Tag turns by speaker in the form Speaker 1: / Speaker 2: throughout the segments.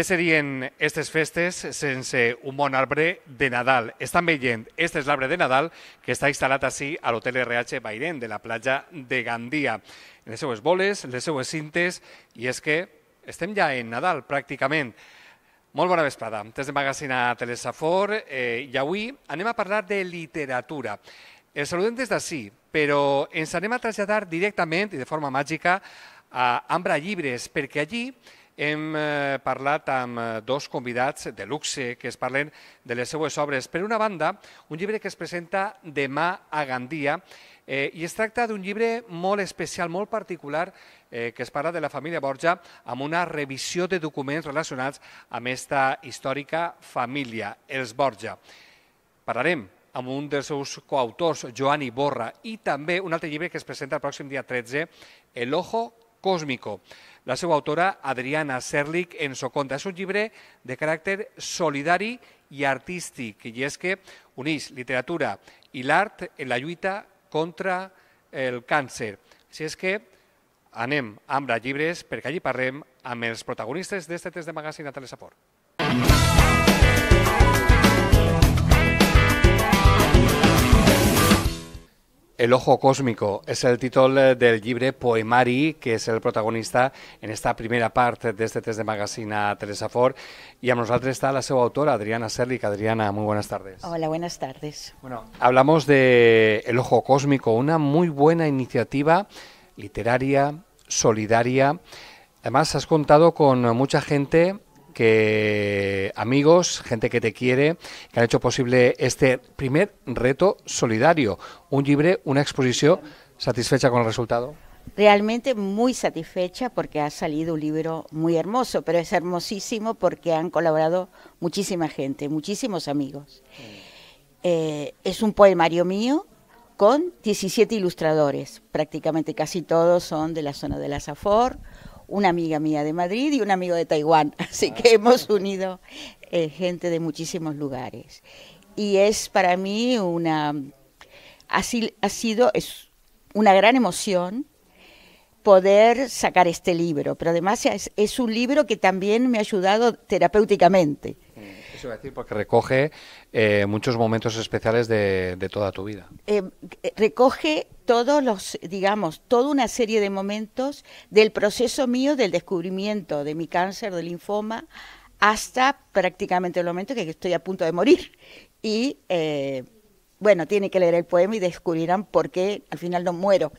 Speaker 1: Què serien aquestes festes sense un bon arbre de Nadal? Estan veient, este és l'arbre de Nadal que està instal·lat així a l'hotel RH Bairén de la platja de Gandia. Les seues boles, les seues cintes, i és que estem ja en Nadal pràcticament. Molt bona vesprada. Des de magazine a Telesafor eh, i avui anem a parlar de literatura. El saludem des d'ací, però ens anem a traslladar directament i de forma màgica a Ambra Llibres, perquè allí hem eh, parlat amb eh, dos convidats de luxe que es parlen de les seues obres. Per una banda, un llibre que es presenta demà a Gandia eh, i es tracta d'un llibre molt especial, molt particular, eh, que es parla de la família Borja amb una revisió de documents relacionats amb aquesta històrica família, els Borja. Parlarem amb un dels seus coautors, Joan Iborra, i també un altre llibre que es presenta el pròxim dia 13, El ojo cósmico la seva autora, Adriana Serlich, ens ho conta. És un llibre de caràcter solidari i artístic, i és que uneix literatura i l'art en la lluita contra el càncer. Si és que anem amb els llibres perquè allí parlem amb els protagonistes d'este test de magazine a Telesaport. Música El ojo cósmico es el título del libre Poemari, que es el protagonista en esta primera parte de este test de magazine Teresa Ford. Y a nosotros está la seva autora, Adriana Serlic. Adriana, muy buenas tardes.
Speaker 2: Hola, buenas tardes. Bueno,
Speaker 1: hablamos de El ojo cósmico, una muy buena iniciativa literaria, solidaria. Además, has contado con mucha gente que amigos, gente que te quiere, que han hecho posible este primer reto solidario, un libre, una exposición satisfecha con el resultado.
Speaker 2: Realmente muy satisfecha porque ha salido un libro muy hermoso, pero es hermosísimo porque han colaborado muchísima gente, muchísimos amigos. Eh, es un poemario mío con 17 ilustradores, prácticamente casi todos son de la zona de la Safor, una amiga mía de Madrid y un amigo de Taiwán, así que ah. hemos unido eh, gente de muchísimos lugares. Y es para mí una, ha sido es una gran emoción poder sacar este libro, pero además es un libro que también me ha ayudado terapéuticamente
Speaker 1: eso va a decir, porque recoge eh, muchos momentos especiales de, toda tu vida.
Speaker 2: Eh, eh, recoge todos los, digamos, toda una serie de momentos del proceso mío del descubrimiento de mi cáncer, del linfoma, hasta prácticamente el momento que estoy a punto de morir. Y bueno, tiene que leer el poema y descubrirán por qué al final no muero.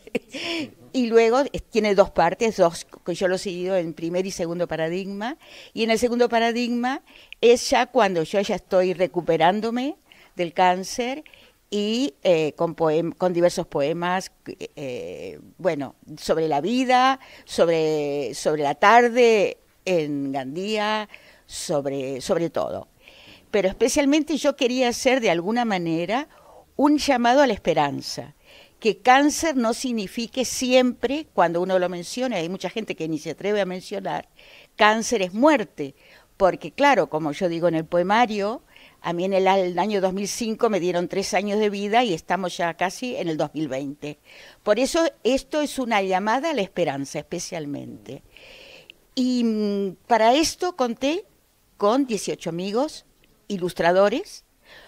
Speaker 2: Y luego tiene dos partes, dos que yo lo he seguido en primer y segundo paradigma. Y en el segundo paradigma es ya cuando yo ya estoy recuperándome del cáncer y eh, con, con diversos poemas, eh, bueno, sobre la vida, sobre, sobre la tarde en Gandía, sobre, sobre todo. Pero especialmente yo quería hacer de alguna manera un llamado a la esperanza que cáncer no signifique siempre, cuando uno lo menciona, hay mucha gente que ni se atreve a mencionar, cáncer es muerte, porque claro, como yo digo en el poemario, a mí en el, el, año 2005 me dieron tres años de vida y estamos ya casi en el 2020. Por eso esto es una llamada a la esperanza especialmente. Y mm, para esto conté con 18 amigos ilustradores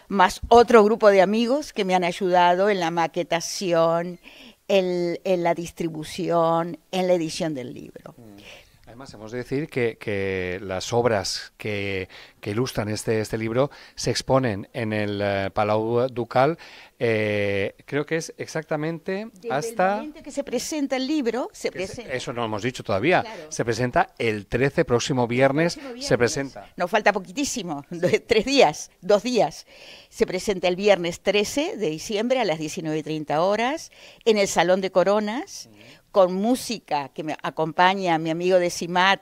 Speaker 2: más otro grupo de amigos que me han ayudado en la maquetación, en, la distribución, en la edición del libro. Mm.
Speaker 1: Además, hemos de decir que, las obras que, ilustran este, este, libro se exponen en el eh, Palau Ducal, eh, creo que es exactamente
Speaker 2: hasta... que se presenta el libro, se
Speaker 1: eso no lo hemos dicho todavía. Se presenta el 13, próximo viernes, se presenta.
Speaker 2: Nos falta poquitísimo, tres días, dos días. Se presenta el viernes 13 de diciembre a las 19.30 horas en el Salón de Coronas con música que me acompaña mi amigo de CIMAT,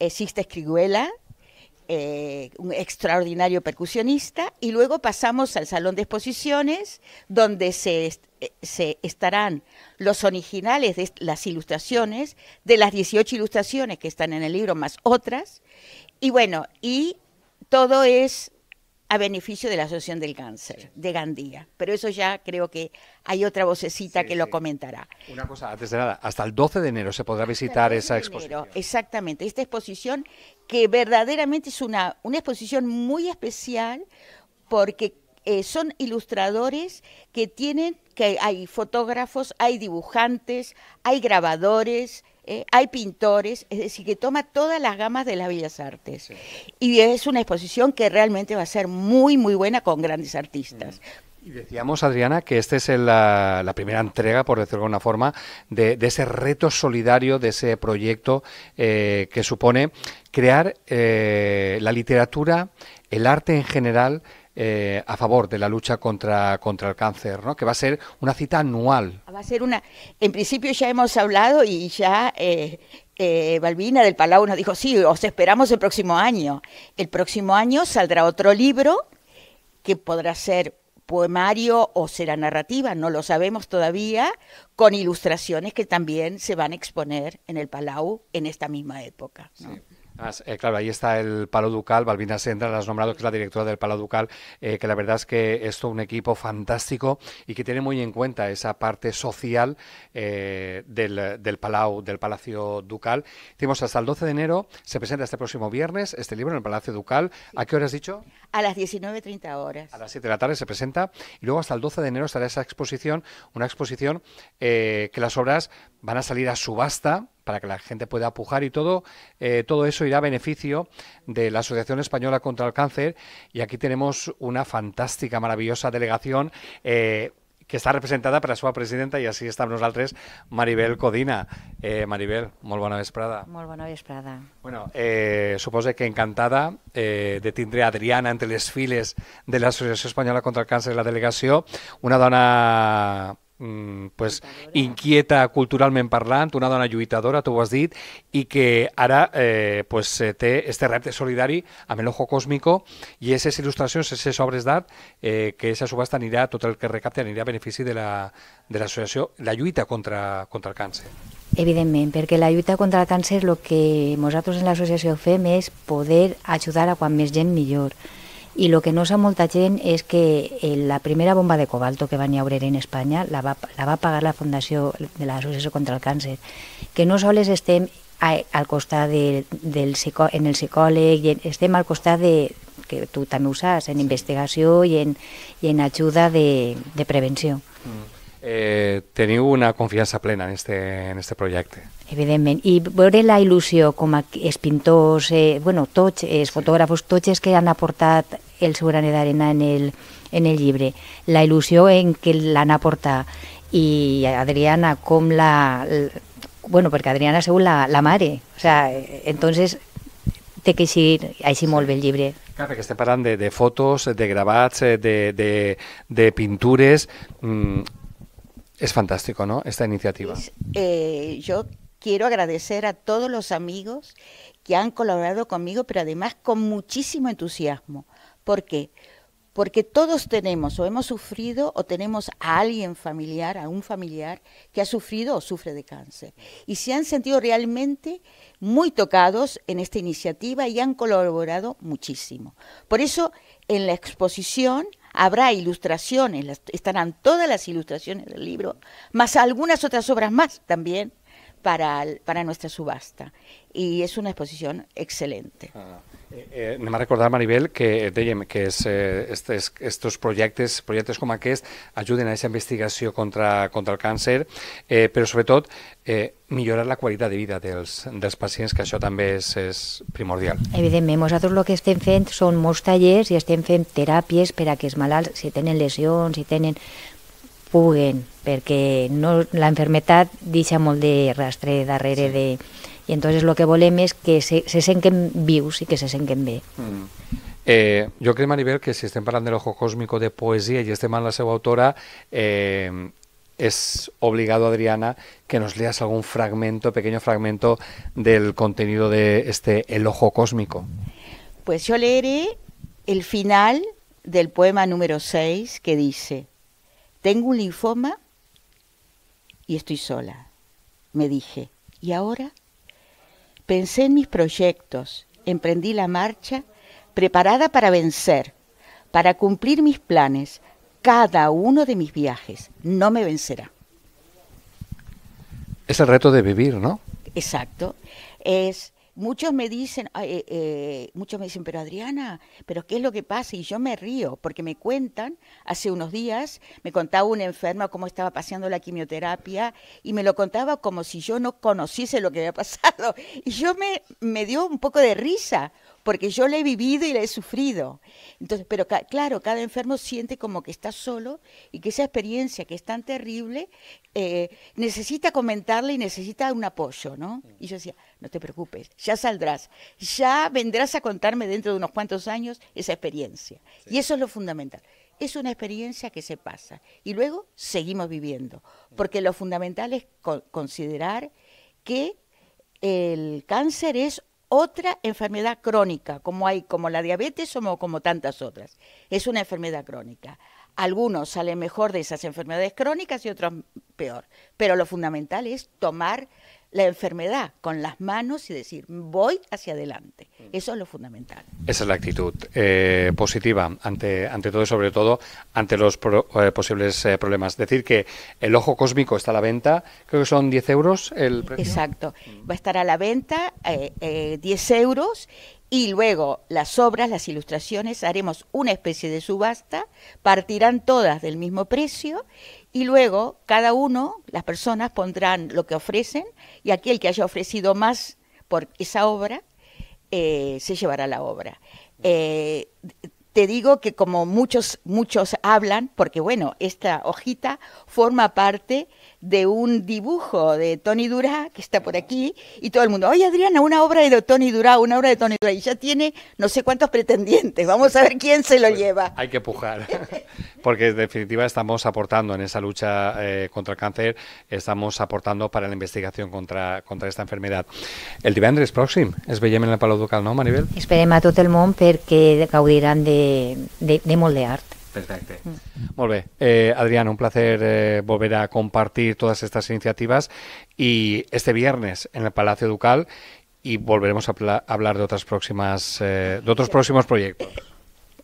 Speaker 2: eh, Sista Escriguela, eh, un extraordinario percusionista, y luego pasamos al salón de exposiciones, donde se, eh, se estarán los originales de las ilustraciones, de las 18 ilustraciones que están en el libro, más otras, y bueno, y todo es a beneficio de la Asociación del Cáncer de Gandía. Pero eso ya creo que hay otra vocecita que lo comentará. Una cosa,
Speaker 1: antes de nada, hasta el 12 de enero se podrá visitar esa exposición.
Speaker 2: exactamente, esta exposición que verdaderamente es una, una exposición muy especial porque eh, son ilustradores que tienen, que hay fotógrafos, hay dibujantes, hay grabadores, eh, hay pintores, es decir, que toma todas las gamas de las bellas artes. Y es una exposición que realmente va a ser muy, muy buena con grandes artistas.
Speaker 1: Y decíamos, Adriana, que esta es la, primera entrega, por decirlo de alguna forma, de, ese reto solidario, de ese proyecto eh, que supone crear eh, la literatura, el arte en general, eh, a favor de la lucha contra, contra el cáncer, ¿no? que va a ser una cita anual.
Speaker 2: Va a ser una. En principio ya hemos hablado y ya. Eh, eh, Balbina del Palau nos dijo, sí, os esperamos el próximo año. El próximo año saldrá otro libro que podrá ser poemario o será narrativa, no lo sabemos todavía, con ilustraciones que también se van a exponer en el Palau en esta misma época.
Speaker 1: Eh, claro, ahí está el Palo Ducal, Balbina Sendra, la has nombrado, que es la directora del Palo Ducal, eh, que la verdad es que es todo un equipo fantástico y que tiene muy en cuenta esa parte social eh, del, Palau, del Palacio Ducal. Tenemos hasta el 12 de enero, se presenta este próximo viernes este libro en el Palacio Ducal. ¿A qué hora has dicho?
Speaker 2: a las 19.30 horas. A
Speaker 1: las 7 de la tarde se presenta y luego hasta el 12 de enero estará esa exposición, una exposición eh, que las obras van a salir a subasta para que la gente pueda apujar y todo, eh, todo eso irá a beneficio de la Asociación Española contra el Cáncer. Y aquí tenemos una fantástica, maravillosa delegación. Eh, que està representada per la seva presidenta i així està amb nosaltres Maribel Codina. Eh, Maribel, molt bona vesprada.
Speaker 3: Molt bona vesprada. Bueno,
Speaker 1: eh, suposo que encantada eh, de tindre Adriana entre les files de l'Associació Espanyola contra el Càncer de la delegació, una dona Mm, pues, inquieta culturalment parlant, una dona lluitadora, tu ho has dit, i que ara eh, pues, eh, té este repte solidari amb l'ojo cósmico i aquestes il·lustracions, aquestes obres d'art, eh, que aquesta subhasta anirà, tot el que recapte anirà a benefici de l'associació, la, de la lluita contra, contra el càncer.
Speaker 3: Evidentment, perquè la lluita contra el càncer el que nosaltres en l'associació fem és poder ajudar a quan més gent millor i el que no sap molta gent és que eh, la primera bomba de cobalto que van llaurar en Espanya la va, la va pagar la Fundació de l'Associació contra el Càncer, que no sols estem a, al costat de, del psicò, en el psicòleg, i estem al costat de, que tu també ho saps, en investigació i en, i en ajuda de, de prevenció. Mm.
Speaker 1: Eh, teniu una confiança plena en este, en este projecte.
Speaker 3: Evidentment, i veure la il·lusió com a els pintors, eh, bueno, tots eh, els fotògrafos, tots els que han aportat el seu de arena en, el, en el libre la ilusión en que lana porta y Adriana con la... bueno, porque Adriana según la, la mare, o sea, entonces te que ir ahí se mueve el libre
Speaker 1: Claro, que se este paran de, de fotos, de gravats, eh, de, de, pintures... Mm, es fantástico, ¿no? Esta iniciativa.
Speaker 2: Eh, yo quiero agradecer a todos los amigos que han colaborado conmigo, pero además con muchísimo entusiasmo. ¿Por qué? Porque todos tenemos o hemos sufrido o tenemos a alguien familiar, a un familiar que ha sufrido o sufre de cáncer. Y se han sentido realmente muy tocados en esta iniciativa y han colaborado muchísimo. Por eso en la exposición habrá ilustraciones, estarán todas las ilustraciones del libro, más algunas otras obras más también para, el, para nuestra subasta. Y es una exposición excelente. Ah. Eh,
Speaker 1: eh, anem a recordar, Maribel, que eh, dèiem que es, eh, estes, estos projectes, projectes com aquest ajuden a aquesta investigació contra, contra el càncer, eh, però sobretot eh, millorar la qualitat de vida dels, dels pacients, que això també és, és primordial.
Speaker 3: Evidentment, nosaltres el que estem fent són molts tallers i estem fent teràpies per a que els malalts, si tenen lesions, si tenen puguen, porque no, la enfermedad... ...dice molt de rastre darrere de... y entonces lo que volemos es que se, se que vius y que se senten bé. Yo mm.
Speaker 1: Eh, creo Maribel, que si estén hablando del ojo cósmico... de poesía y este mal la seva autora, es eh, obligado, Adriana, que nos leas algún fragmento, pequeño fragmento del contenido de este El Ojo Cósmico.
Speaker 2: Pues yo leeré el final del poema número 6 que dice, tengo un linfoma y estoy sola, me dije. ¿Y ahora? Pensé en mis proyectos, emprendí la marcha, preparada para vencer, para cumplir mis planes. Cada uno de mis viajes no me vencerá.
Speaker 1: Es el reto de vivir, ¿no?
Speaker 2: Exacto. Es muchos me dicen, eh, eh", muchos me dicen, pero Adriana, pero ¿qué es lo que pasa? Y yo me río porque me cuentan, hace unos días me contaba una enferma cómo estaba pasando la quimioterapia y me lo contaba como si yo no conociese lo que había pasado. Y yo me, me dio un poco de risa porque yo la he vivido y la he sufrido. Entonces, pero claro, cada enfermo siente como que está solo y que esa experiencia que es tan terrible eh, necesita comentarla y necesita un apoyo, ¿no? Y yo decía, no te preocupes, ya saldrás, ya vendrás a contarme dentro de unos cuantos años esa experiencia. Y eso es lo fundamental. Es una experiencia que se pasa y luego seguimos viviendo, porque lo fundamental es considerar que el cáncer es otra enfermedad crónica, como hay como la diabetes o como tantas otras. Es una enfermedad crónica. Algunos salen mejor de esas enfermedades crónicas y otros peor. Pero lo fundamental es tomar la enfermedad con las manos y decir, voy hacia adelante. Mm. Eso es lo fundamental.
Speaker 1: Esa es la actitud eh, positiva ante, ante todo y sobre todo ante los eh, posibles eh, problemas. Decir que el ojo cósmico está a la venta, creo que son 10 euros el precio.
Speaker 2: Exacto, mm. va a estar a la venta 10 euros y luego las obras, las ilustraciones, haremos una especie de subasta, partirán todas del mismo precio y luego cada uno, las personas pondrán lo que ofrecen y aquel que haya ofrecido más por esa obra eh, se llevará la obra. Eh, te digo que como muchos muchos hablan, porque bueno, esta hojita forma parte de un dibujo de Tony Dura, que está por aquí, y todo el mundo, oye Adriana, una obra de Tony Dura, una obra de Tony Dura, y ya tiene no sé cuántos pretendientes, vamos a ver quién se lo lleva.
Speaker 1: Hay que pujar, porque en definitiva estamos aportando en esa lucha eh, contra el cáncer, estamos aportando para la investigación contra, contra esta enfermedad. El divendres próximo, es Bellem en el Palau Ducal, no, Maribel?
Speaker 3: a todo el mundo, porque caudirán de, de, Perfecto.
Speaker 1: Mm. Eh, Adrián, un placer eh, volver a compartir todas estas iniciativas y este viernes en el Palacio Ducal y volveremos a hablar de otras próximas eh, de otros próximos proyectos.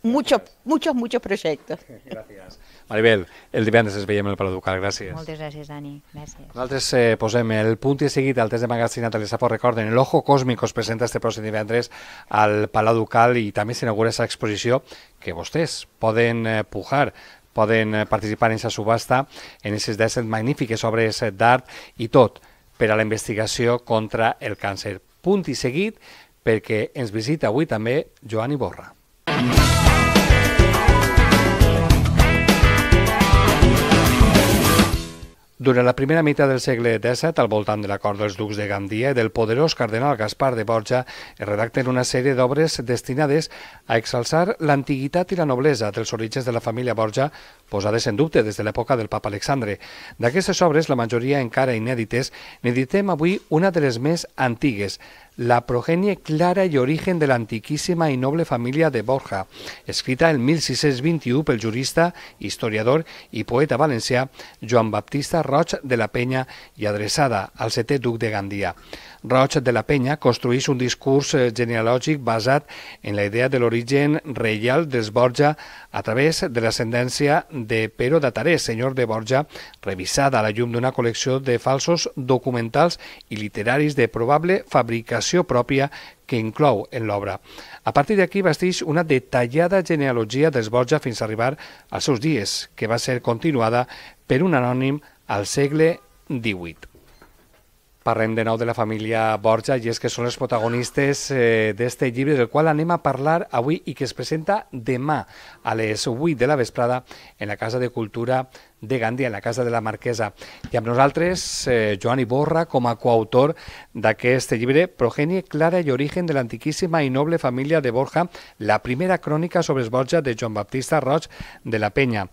Speaker 2: muchos, muchos, muchos proyectos. Gracias.
Speaker 1: Maribel, el divendres es veiem al Palau Ducal, gràcies. Moltes gràcies, Dani. Gràcies. Nosaltres eh, posem el punt i seguit al test de magazinat a les Sapo. Recorden, el Ojo Cósmico es presenta este pròxim divendres al Palau Ducal i també s'inaugura aquesta exposició que vostès poden eh, pujar poden eh, participar en aquesta subhasta, en aquestes 10 magnífiques obres d'art i tot per a la investigació contra el càncer. Punt i seguit, perquè ens visita avui també Joan Iborra. Mm -hmm. Durant la primera meitat del segle XVII, al voltant de la cort dels ducs de Gandia i del poderós cardenal Gaspar de Borja, es redacten una sèrie d'obres destinades a exalçar l'antiguitat i la noblesa dels orígens de la família Borja, posades en dubte des de l'època del papa Alexandre. D'aquestes obres, la majoria encara inèdites, n'editem avui una de les més antigues, la progenie clara i origen de l'antiquíssima i noble família de Borja, escrita el 1621 pel jurista, historiador i poeta valencià Joan Baptista Roig de la Penya i adreçada al setè duc de Gandia. Roig de la Penya construeix un discurs eh, genealògic basat en la idea de l'origen reial dels Borja a través de l'ascendència de Pero de Tarés, senyor de Borja, revisada a la llum d'una col·lecció de falsos documentals i literaris de probable fabricació versió pròpia que inclou en l'obra. A partir d'aquí vestix una detallada genealogia dels Borja fins a arribar als seus dies, que va ser continuada per un anònim al segle XVIII. Parlem de nou de la família Borja i és que són els protagonistes eh, d'este llibre del qual anem a parlar avui i que es presenta demà a les 8 de la vesprada en la Casa de Cultura de Gandhi, en la Casa de la Marquesa. I amb nosaltres, eh, Joan Iborra, com a coautor d'aquest llibre Progenie clara i origen de l'antiquíssima i noble família de Borja, la primera crònica sobre els Borja de Joan Baptista Roig de la Penya.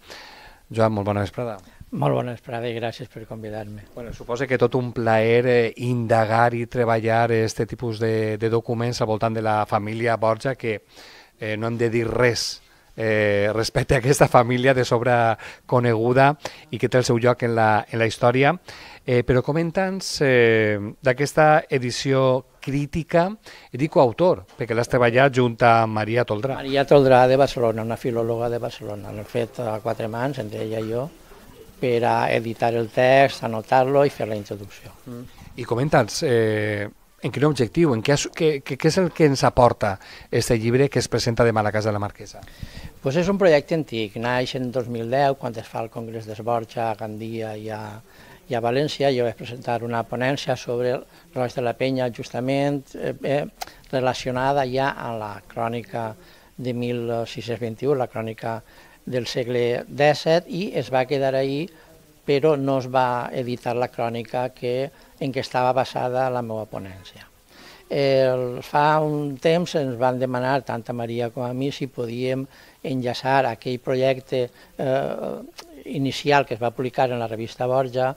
Speaker 1: Joan, molt bona vesprada.
Speaker 4: Molt bona esperada i gràcies per convidar-me. Bueno,
Speaker 1: suposa que tot un plaer eh, indagar i treballar aquest eh, tipus de, de documents al voltant de la família Borja, que eh, no hem de dir res eh, respecte a aquesta família de sobre coneguda i que té el seu lloc en la, en la història. Eh, però comenta'ns eh, d'aquesta
Speaker 4: edició crítica, i dic autor, perquè l'has treballat junt a Maria Toldrà. Maria Toldrà de Barcelona, una filòloga de Barcelona. L'hem fet a eh, quatre mans, entre ella i jo, per a editar el text, anotar-lo i fer la introducció. Mm. I comenta'ns, eh, en quin objectiu, en què, què,
Speaker 1: què és el que ens aporta aquest llibre que es presenta demà a la Casa de la Marquesa?
Speaker 4: Pues és un projecte antic, naix en 2010, quan es fa el Congrés d'Esborja a Gandia i a, i a València, jo vaig presentar una ponència sobre Roig de la Penya, justament eh, eh, relacionada ja a la crònica de 1621, la crònica del segle XVII i es va quedar ahí, però no es va editar la crònica que, en què estava basada la meva ponència. El, fa un temps ens van demanar, tant a Maria com a mi, si podíem enllaçar aquell projecte eh, inicial que es va publicar en la revista Borja,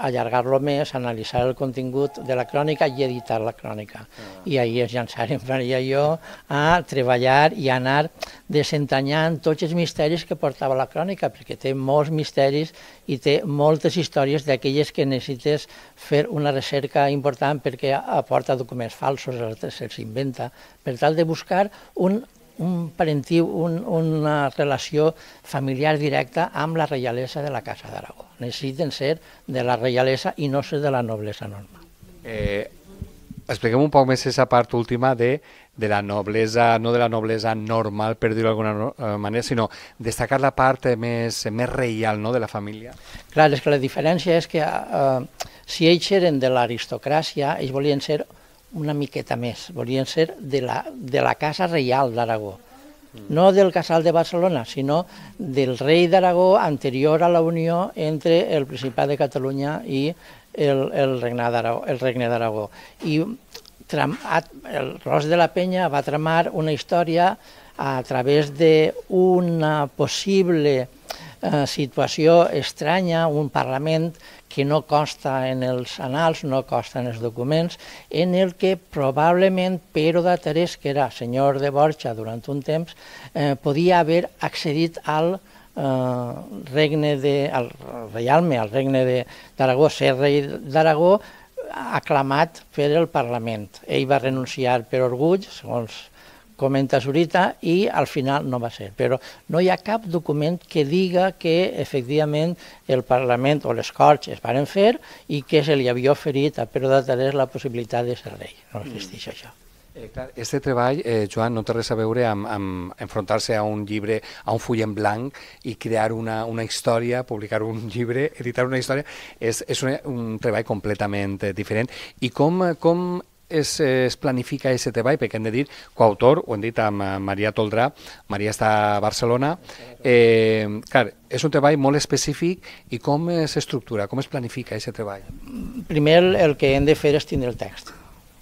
Speaker 4: allargar-lo més, analitzar el contingut de la crònica i editar la crònica. Ah. I ahir es llançarem Maria i jo a treballar i a anar desentanyant tots els misteris que portava la crònica, perquè té molts misteris i té moltes històries d'aquelles que necessites fer una recerca important perquè aporta documents falsos, els inventa, per tal de buscar un un parentiu, un, una relació familiar directa amb la reialesa de la Casa d'Aragó. Necessiten ser de la reialesa i no ser de la noblesa normal.
Speaker 1: Eh, expliquem un poc més aquesta part última de, de la noblesa, no de la noblesa normal, per dir-ho d'alguna eh, manera, sinó destacar la part més, més reial no, de la família.
Speaker 4: Clar, és que la diferència és que eh, si ells eren de l'aristocràcia, ells volien ser una miqueta més, volien ser de la, de la Casa Reial d'Aragó, no del Casal de Barcelona, sinó del rei d'Aragó anterior a la unió entre el Principat de Catalunya i el, el el Regne d'Aragó. I tram, el Ros de la Penya va tramar una història a través d'una possible eh, situació estranya, un Parlament que no consta en els anals, no consta en els documents, en el que probablement Pero de Terès, que era senyor de Borja durant un temps, eh, podia haver accedit al eh, regne de, al reialme, al regne d'Aragó, ser rei d'Aragó, aclamat per el Parlament. Ell va renunciar per orgull, segons comentes ahorita, i al final no va ser. Però no hi ha cap document que diga que efectivament el Parlament o les Corts es varen fer i que se li havia oferit a Pere d'Atalés la possibilitat de ser rei. No existeix això. Eh, clar,
Speaker 1: este treball, eh, Joan, no té res a veure amb, amb enfrontar-se a un llibre, a un full en blanc i crear una, una història, publicar un llibre, editar una història. És, és un, un treball completament eh, diferent. I com, com es, es planifica aquest treball? Perquè hem de dir, coautor, ho hem dit amb Maria Toldrà, Maria està a Barcelona, eh, clar, és un treball molt específic
Speaker 4: i com s'estructura, com es planifica aquest treball? Primer el que hem de fer és tindre el text.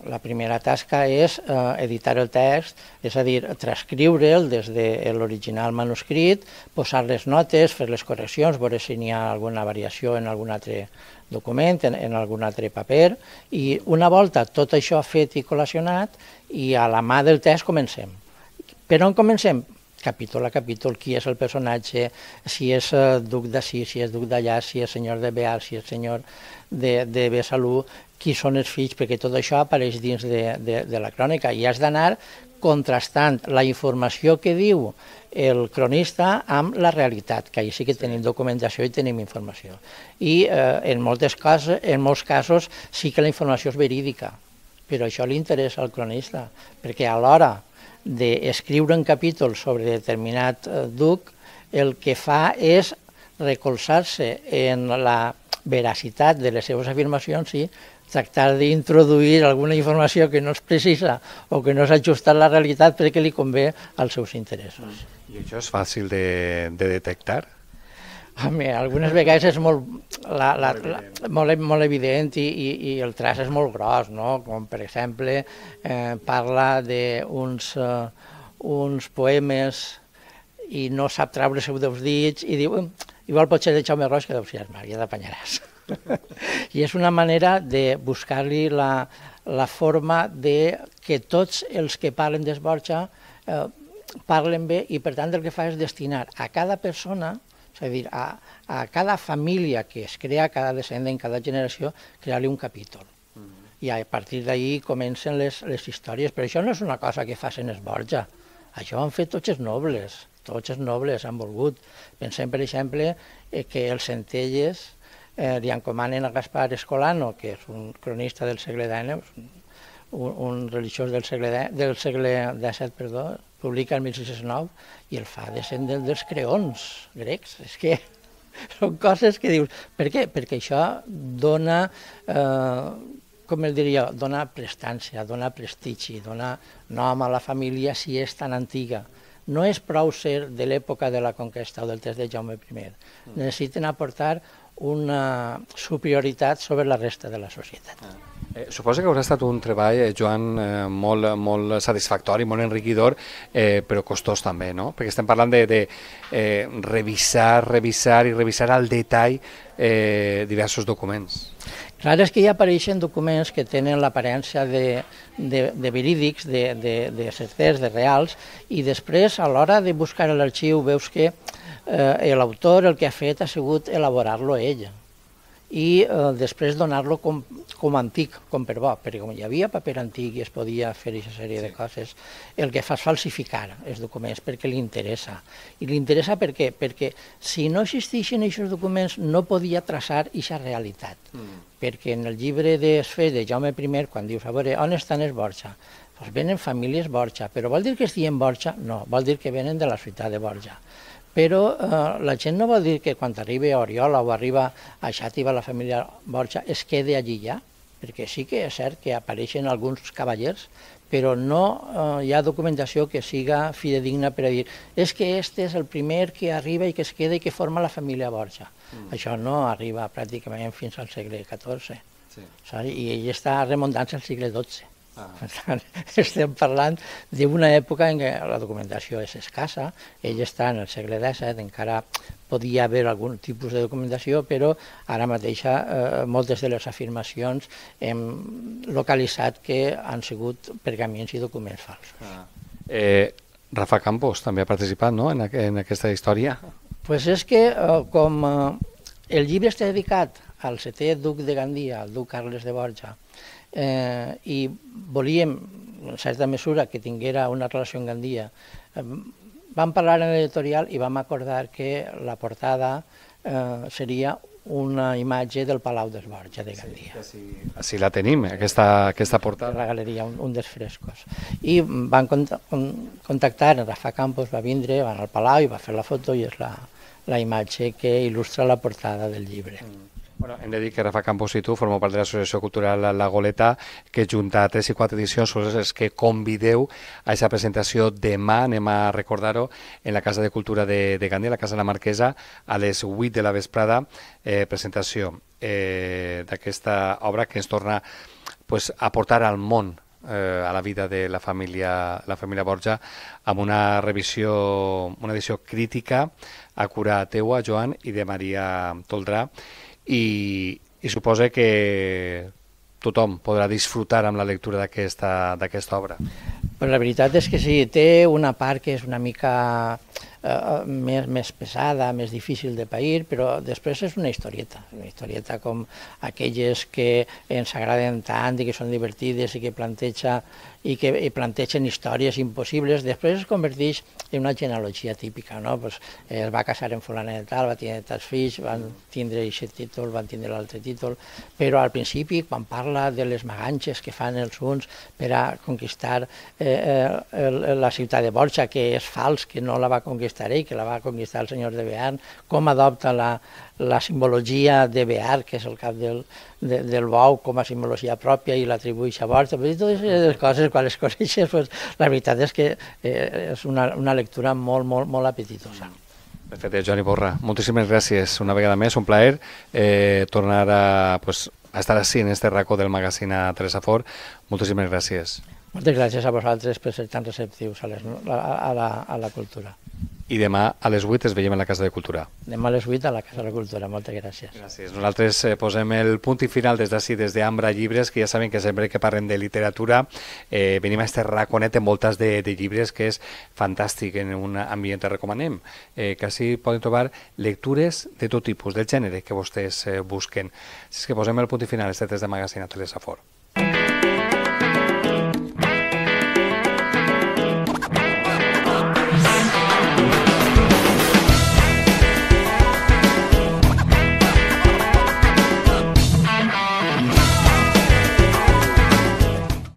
Speaker 4: La primera tasca és eh, editar el text, és a dir, transcriure'l des de l'original manuscrit, posar les notes, fer les correccions, veure si n'hi ha alguna variació en algun altre document, en, en algun altre paper, i una volta tot això fet i col·lacionat, i a la mà del test comencem. Per on comencem? capítol a capítol, qui és el personatge, si és eh, duc d'ací, si és duc d'allà, si és senyor de Beal, si és senyor de, de Besalú, qui són els fills, perquè tot això apareix dins de, de, de la crònica i has d'anar contrastant la informació que diu el cronista amb la realitat, que ahí sí que tenim documentació i tenim informació. I eh, en, moltes casos, en molts casos sí que la informació és verídica, però això li interessa al cronista, perquè a l'hora d'escriure un capítol sobre determinat eh, duc, el que fa és recolzar-se en la veracitat de les seves afirmacions, sí, tractar d'introduir alguna informació que no és precisa o que no s'ha ajustat a la realitat perquè li convé als seus interessos. Mm.
Speaker 1: I això és fàcil de, de detectar?
Speaker 4: Home, algunes vegades és molt, la, la, la, molt, molt evident i, i, i el traç és molt gros, no? com per exemple eh, parla d'uns uh, eh, uns poemes i no sap treure seu dels dits i diu, igual pot ser de Jaume Roig que deu ser Maria de Panyaràs. I és una manera de buscar-li la, la forma de que tots els que parlen d'esborxa eh, parlen bé i per tant el que fa és destinar a cada persona, és a dir, a, a cada família que es crea, cada descendent, cada generació, crear-li un capítol. Mm -hmm. I a partir d'ahí comencen les, les històries, però això no és una cosa que facin els Borja, això ho han fet tots els nobles, tots els nobles han volgut. Pensem, per exemple, eh, que els Centelles eh, li encomanen a Gaspar Escolano, que és un cronista del segle d'Àneu, un, un religiós del segle, de, del segle XVII, perdó, publica el 1609 i el fa descendent dels creons grecs. És que són coses que dius... Per què? Perquè això dona, eh, com el diria, dona prestància, dona prestigi, dona nom a la família si és tan antiga. No és prou ser de l'època de la conquesta o del test de Jaume I. Mm. Necessiten aportar una superioritat sobre la resta de la societat. Ah. Eh,
Speaker 1: suposo que haurà estat un treball, eh, Joan, eh, molt, molt satisfactori, molt enriquidor, eh, però costós també, no? Perquè estem parlant de, de eh, revisar, revisar i revisar al detall eh, diversos documents.
Speaker 4: Clar, és que hi apareixen documents que tenen l'aparença de, de, de verídics, de, de, de certers, de reals, i després, a l'hora de buscar l'arxiu, veus que eh, l'autor el que ha fet ha sigut elaborar-lo ella i eh, després donar-lo com, com antic, com per bo, perquè com hi havia paper antic i es podia fer aquesta sèrie sí. de coses, el que fa és falsificar els documents perquè li interessa. I li interessa per què? Perquè si no existeixen aquests documents no podia traçar aquesta realitat. Mm. Perquè en el llibre d'Esfes de Jaume I, quan dius, a veure, on estan els Borja? Doncs pues venen famílies Borja, però vol dir que estiguin Borja? No, vol dir que venen de la ciutat de Borja però eh, la gent no vol dir que quan arribi a Oriola o arriba a Xàtiva la família Borja es quede allí ja, perquè sí que és cert que apareixen alguns cavallers, però no eh, hi ha documentació que siga fidedigna per a dir és que este és el primer que arriba i que es queda i que forma la família Borja. Mm. Això no arriba pràcticament fins al segle XIV. Sí. Saps? I ell està remuntant al segle XII. Ah. Per tant, estem parlant d'una època en què la documentació és escassa, ell està en el segle XVII, encara podia haver algun tipus de documentació, però ara mateixa eh, moltes de les afirmacions hem localitzat que han sigut pergamins i documents falsos. Ah.
Speaker 1: Eh, Rafa Campos també ha participat no? en, aqu en aquesta història.
Speaker 4: Pues és que eh, com eh, el llibre està dedicat al setè duc de Gandia, al duc Carles de Borja, eh, i volíem, en certa mesura, que tinguera una relació amb Gandia. Eh, vam parlar en l'editorial i vam acordar que la portada eh, seria una imatge del Palau dels Borja de Gandia. Sí,
Speaker 1: així, la tenim, eh, aquesta, aquesta portada.
Speaker 4: La galeria, un, un dels frescos. I van contactar, en Rafa Campos va vindre, al Palau i va fer la foto i és la, la imatge que il·lustra la portada del llibre. Mm.
Speaker 1: Bueno, hem de dir que Rafa Campos i tu formo part de l'Associació Cultural La Goleta, que junta tres i quatre edicions són els que convideu a aquesta presentació demà, anem a recordar-ho, en la Casa de Cultura de, de Gandhi, la Casa de la Marquesa, a les 8 de la vesprada, eh, presentació eh, d'aquesta obra que ens torna pues, a portar al món eh, a la vida de la família, la família Borja amb una revisió, una edició crítica a cura teua, Joan, i de Maria Toldrà i, i suposa que tothom podrà disfrutar amb la
Speaker 4: lectura d'aquesta obra. Però la veritat és que sí, té una part que és una mica... Eh, Eh, eh, més, més pesada, més difícil de pair, però després és una historieta, una historieta com aquelles que ens agraden tant i que són divertides i que planteja i que i plantegen històries impossibles, després es converteix en una genealogia típica, no? Pues, eh, es va casar en fulana de tal, va tenir tants fills, van tindre aquest títol, van tindre l'altre títol, però al principi, quan parla de les maganxes que fan els uns per a conquistar eh, eh el, la ciutat de Borja, que és fals, que no la va conquistar conquistaré, que la va conquistar el senyor de Bear, com adopta la, la simbologia de Bear, que és el cap del, de, del bou, com a simbologia pròpia i l'atribueix a Borja. Però totes les coses, quan les coneixes, pues, la veritat és que eh, és una, una lectura molt, molt, molt apetitosa. Mm. Perfecte, Joan
Speaker 1: Borra. Moltíssimes gràcies una vegada més, un plaer eh, tornar a, pues, a estar així en este racó del magazín a Teresa Fort. Moltíssimes gràcies.
Speaker 4: Moltes gràcies a vosaltres per ser tan receptius a, les, a, a, la, a la cultura
Speaker 1: i demà a les 8 es veiem a la Casa de Cultura.
Speaker 4: Demà a les 8 a la Casa de Cultura, moltes gràcies. Gràcies.
Speaker 1: Nosaltres eh, posem el punt i final des d'ací, des d'Ambra Llibres, que ja saben que sempre que parlem de literatura eh, venim a este raconet en voltes de, de llibres que és fantàstic en un ambient que recomanem. Eh, que així poden trobar lectures de tot tipus, del gènere que vostès eh, busquen. Si és que posem el punt i final, este de Magazine a Telesafor.